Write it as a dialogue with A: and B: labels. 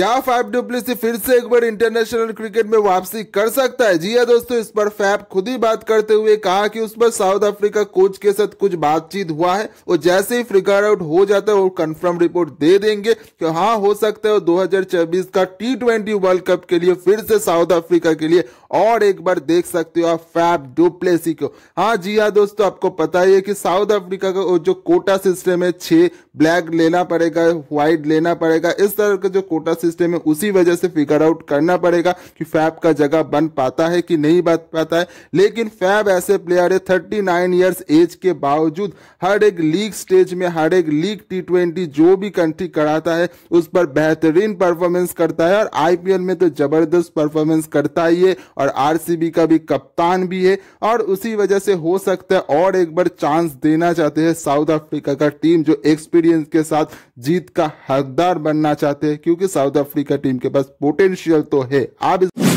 A: क्या fab du Plessis फिर से एक बार इंटरनेशनल क्रिकेट में वापसी कर सकता है जी हाँ दोस्तों इस पर फैब खुद ही बात करते हुए कहा कि उस पर साउथ अफ्रीका कोच के साथ कुछ बातचीत हुआ है और जैसे ही फ्रिकार आउट हो जाता है वो कंफर्म रिपोर्ट दे देंगे कि हाँ हो सकता है दो का टी ट्वेंटी वर्ल्ड कप के लिए फिर से साउथ अफ्रीका के लिए और एक बार देख सकते हो आप फैब डुप्लेसी को हाँ जी हाँ दोस्तों आपको पता ही है कि साउथ अफ्रीका का जो कोटा सिस्टम है छह ब्लैक लेना पड़ेगा व्हाइट लेना पड़ेगा इस तरह का जो कोटा सिस्टम सिस्टम है उसी वजह से फिगर आउट करना पड़ेगा कि फैब का जगह बन पाता है कि नहीं बन पाता है लेकिन फैब ऐसे प्लेयर है थर्टी नाइन ईयर्स एज के बावजूद हर एक लीग स्टेज में हर एक लीग टी जो भी कंट्री कराता है उस पर बेहतरीन परफॉर्मेंस करता है और आईपीएल में तो जबरदस्त परफॉर्मेंस करता ही है और आरसीबी का भी कप्तान भी है और उसी वजह से हो सकता है और एक बार चांस देना चाहते हैं साउथ अफ्रीका का टीम जो एक्सपीरियंस के साथ जीत का हकदार बनना चाहते हैं क्योंकि साउथ अफ्रीका टीम के पास पोटेंशियल तो है आप इस